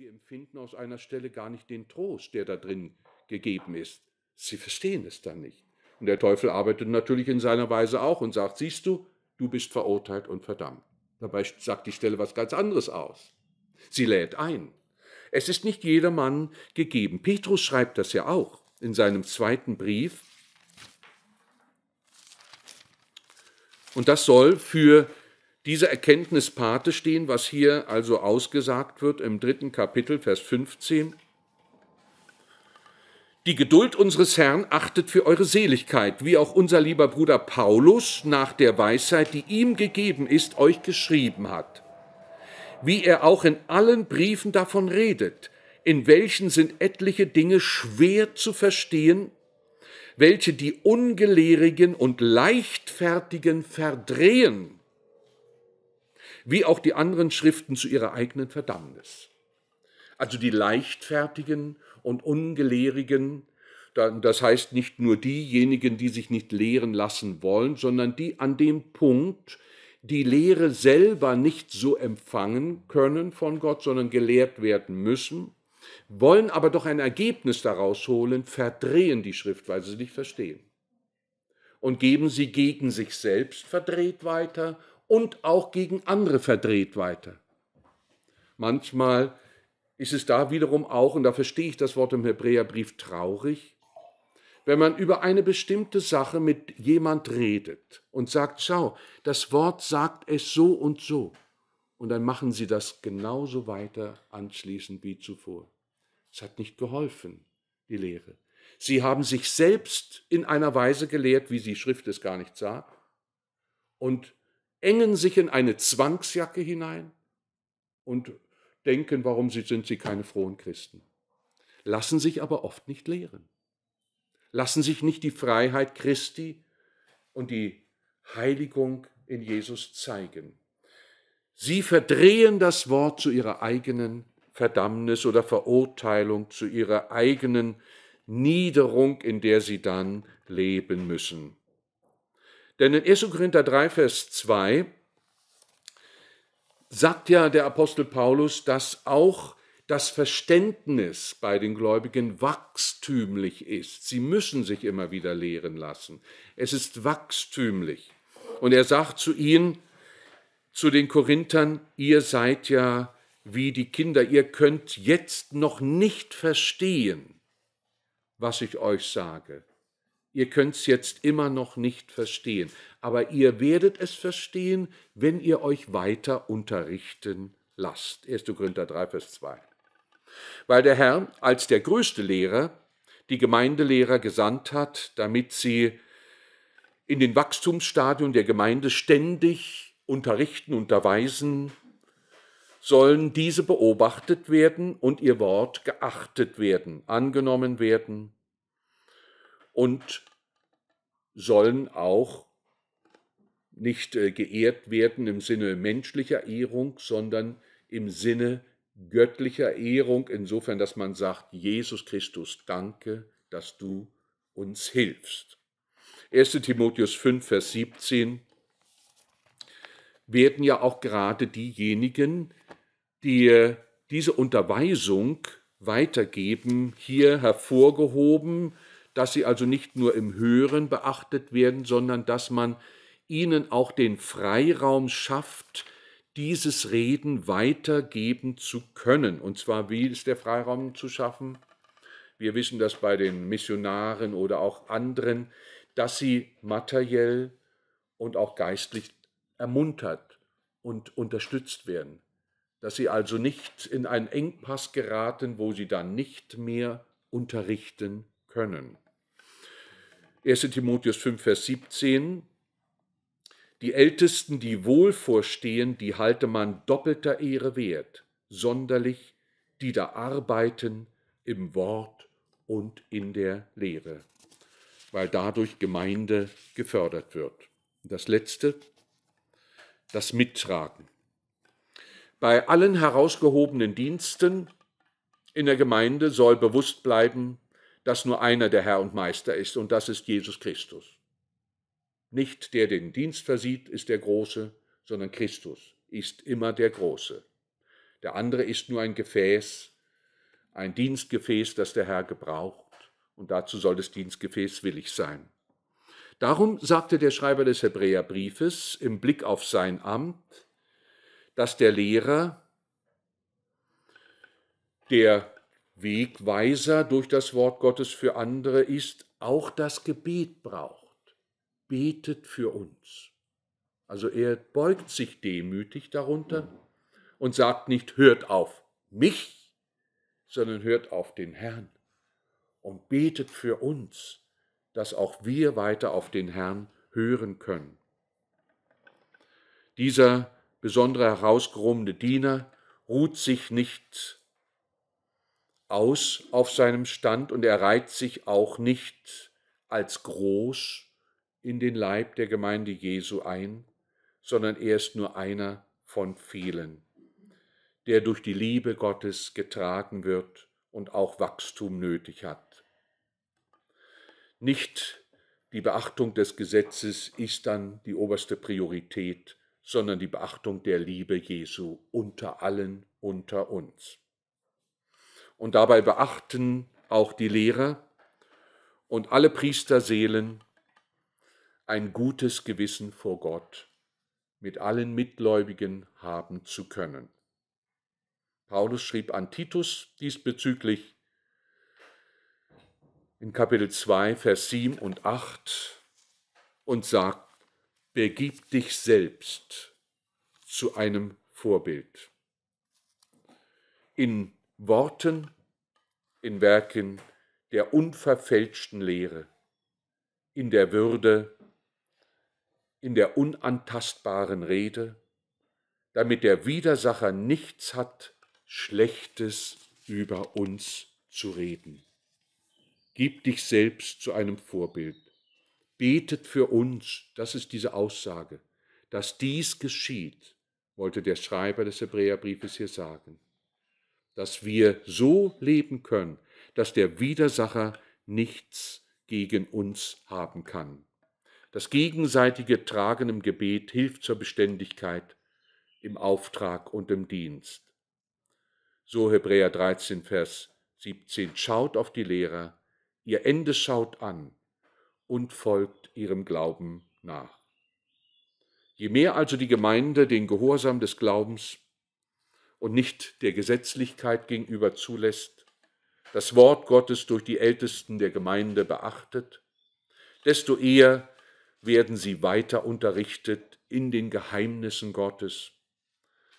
Sie empfinden aus einer Stelle gar nicht den Trost, der da drin gegeben ist. Sie verstehen es dann nicht. Und der Teufel arbeitet natürlich in seiner Weise auch und sagt, siehst du, du bist verurteilt und verdammt. Dabei sagt die Stelle was ganz anderes aus. Sie lädt ein. Es ist nicht jedermann gegeben. Petrus schreibt das ja auch in seinem zweiten Brief. Und das soll für diese Erkenntnis Pate stehen, was hier also ausgesagt wird im dritten Kapitel, Vers 15. Die Geduld unseres Herrn achtet für eure Seligkeit, wie auch unser lieber Bruder Paulus nach der Weisheit, die ihm gegeben ist, euch geschrieben hat. Wie er auch in allen Briefen davon redet, in welchen sind etliche Dinge schwer zu verstehen, welche die Ungelehrigen und Leichtfertigen verdrehen wie auch die anderen Schriften zu ihrer eigenen Verdammnis. Also die leichtfertigen und ungelehrigen, das heißt nicht nur diejenigen, die sich nicht lehren lassen wollen, sondern die an dem Punkt, die Lehre selber nicht so empfangen können von Gott, sondern gelehrt werden müssen, wollen aber doch ein Ergebnis daraus holen, verdrehen die Schrift, weil sie sie nicht verstehen. Und geben sie gegen sich selbst verdreht weiter und auch gegen andere verdreht weiter. Manchmal ist es da wiederum auch, und da verstehe ich das Wort im Hebräerbrief traurig, wenn man über eine bestimmte Sache mit jemand redet und sagt, schau, das Wort sagt es so und so. Und dann machen sie das genauso weiter anschließend wie zuvor. Es hat nicht geholfen, die Lehre. Sie haben sich selbst in einer Weise gelehrt, wie sie Schrift es gar nicht sagt. Und engen sich in eine Zwangsjacke hinein und denken, warum sind sie keine frohen Christen. Lassen sich aber oft nicht lehren. Lassen sich nicht die Freiheit Christi und die Heiligung in Jesus zeigen. Sie verdrehen das Wort zu ihrer eigenen Verdammnis oder Verurteilung, zu ihrer eigenen Niederung, in der sie dann leben müssen. Denn in 1. Korinther 3, Vers 2 sagt ja der Apostel Paulus, dass auch das Verständnis bei den Gläubigen wachstümlich ist. Sie müssen sich immer wieder lehren lassen. Es ist wachstümlich. Und er sagt zu ihnen, zu den Korinthern, ihr seid ja wie die Kinder, ihr könnt jetzt noch nicht verstehen, was ich euch sage. Ihr könnt es jetzt immer noch nicht verstehen, aber ihr werdet es verstehen, wenn ihr euch weiter unterrichten lasst. 1. Korinther 3, Vers 2. Weil der Herr als der größte Lehrer die Gemeindelehrer gesandt hat, damit sie in den Wachstumsstadium der Gemeinde ständig unterrichten, unterweisen, sollen diese beobachtet werden und ihr Wort geachtet werden, angenommen werden und sollen auch nicht äh, geehrt werden im Sinne menschlicher Ehrung, sondern im Sinne göttlicher Ehrung, insofern, dass man sagt, Jesus Christus, danke, dass du uns hilfst. 1 Timotheus 5, Vers 17 werden ja auch gerade diejenigen, die äh, diese Unterweisung weitergeben, hier hervorgehoben, dass sie also nicht nur im Hören beachtet werden, sondern dass man ihnen auch den Freiraum schafft, dieses Reden weitergeben zu können. Und zwar, wie ist der Freiraum zu schaffen? Wir wissen das bei den Missionaren oder auch anderen, dass sie materiell und auch geistlich ermuntert und unterstützt werden. Dass sie also nicht in einen Engpass geraten, wo sie dann nicht mehr unterrichten können. 1. Timotheus 5, Vers 17, die Ältesten, die wohlvorstehen, die halte man doppelter Ehre wert, sonderlich die da arbeiten im Wort und in der Lehre, weil dadurch Gemeinde gefördert wird. Und das Letzte, das Mittragen. Bei allen herausgehobenen Diensten in der Gemeinde soll bewusst bleiben, dass nur einer der Herr und Meister ist, und das ist Jesus Christus. Nicht der der den Dienst versieht, ist der Große, sondern Christus ist immer der Große. Der andere ist nur ein Gefäß, ein Dienstgefäß, das der Herr gebraucht, und dazu soll das Dienstgefäß willig sein. Darum sagte der Schreiber des Hebräerbriefes im Blick auf sein Amt, dass der Lehrer, der Wegweiser durch das Wort Gottes für andere ist, auch das Gebet braucht. Betet für uns. Also er beugt sich demütig darunter und sagt nicht, hört auf mich, sondern hört auf den Herrn und betet für uns, dass auch wir weiter auf den Herrn hören können. Dieser besondere herausgehobene Diener ruht sich nicht aus auf seinem Stand und er reiht sich auch nicht als groß in den Leib der Gemeinde Jesu ein, sondern er ist nur einer von vielen, der durch die Liebe Gottes getragen wird und auch Wachstum nötig hat. Nicht die Beachtung des Gesetzes ist dann die oberste Priorität, sondern die Beachtung der Liebe Jesu unter allen, unter uns und dabei beachten auch die Lehrer und alle Priesterseelen ein gutes Gewissen vor Gott mit allen Mitgläubigen haben zu können. Paulus schrieb an Titus diesbezüglich in Kapitel 2, Vers 7 und 8 und sagt, begib dich selbst zu einem Vorbild. In Worten, in Werken der unverfälschten Lehre, in der Würde, in der unantastbaren Rede, damit der Widersacher nichts hat, Schlechtes über uns zu reden. Gib dich selbst zu einem Vorbild. Betet für uns, das ist diese Aussage, dass dies geschieht, wollte der Schreiber des Hebräerbriefes hier sagen dass wir so leben können, dass der Widersacher nichts gegen uns haben kann. Das gegenseitige Tragen im Gebet hilft zur Beständigkeit im Auftrag und im Dienst. So Hebräer 13, Vers 17. Schaut auf die Lehrer, ihr Ende schaut an und folgt ihrem Glauben nach. Je mehr also die Gemeinde den Gehorsam des Glaubens und nicht der Gesetzlichkeit gegenüber zulässt, das Wort Gottes durch die Ältesten der Gemeinde beachtet, desto eher werden sie weiter unterrichtet in den Geheimnissen Gottes.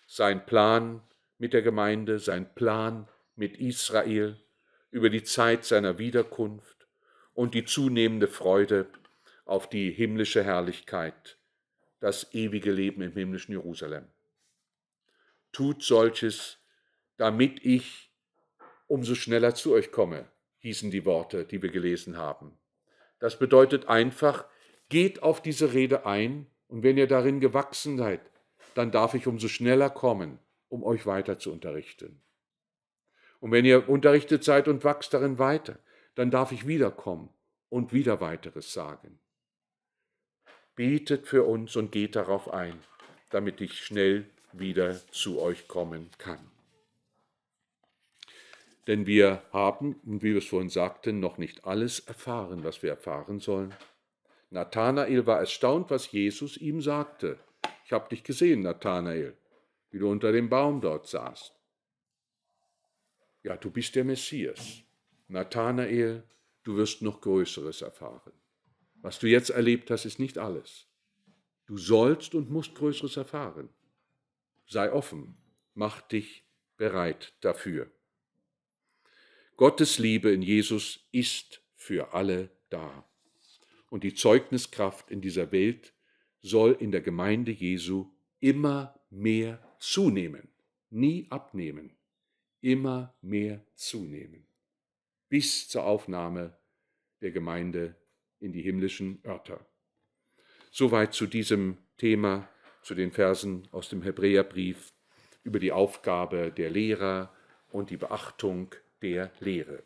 Sein Plan mit der Gemeinde, sein Plan mit Israel über die Zeit seiner Wiederkunft und die zunehmende Freude auf die himmlische Herrlichkeit, das ewige Leben im himmlischen Jerusalem tut solches, damit ich umso schneller zu euch komme, hießen die Worte, die wir gelesen haben. Das bedeutet einfach, geht auf diese Rede ein und wenn ihr darin gewachsen seid, dann darf ich umso schneller kommen, um euch weiter zu unterrichten. Und wenn ihr unterrichtet seid und wachst darin weiter, dann darf ich wiederkommen und wieder weiteres sagen. Betet für uns und geht darauf ein, damit ich schnell wieder zu euch kommen kann. Denn wir haben, wie wir es vorhin sagten, noch nicht alles erfahren, was wir erfahren sollen. Nathanael war erstaunt, was Jesus ihm sagte. Ich habe dich gesehen, Nathanael, wie du unter dem Baum dort saßt. Ja, du bist der Messias. Nathanael, du wirst noch Größeres erfahren. Was du jetzt erlebt hast, ist nicht alles. Du sollst und musst Größeres erfahren sei offen, mach dich bereit dafür. Gottes Liebe in Jesus ist für alle da. Und die Zeugniskraft in dieser Welt soll in der Gemeinde Jesu immer mehr zunehmen, nie abnehmen, immer mehr zunehmen, bis zur Aufnahme der Gemeinde in die himmlischen Örter. Soweit zu diesem Thema zu den Versen aus dem Hebräerbrief über die Aufgabe der Lehrer und die Beachtung der Lehre.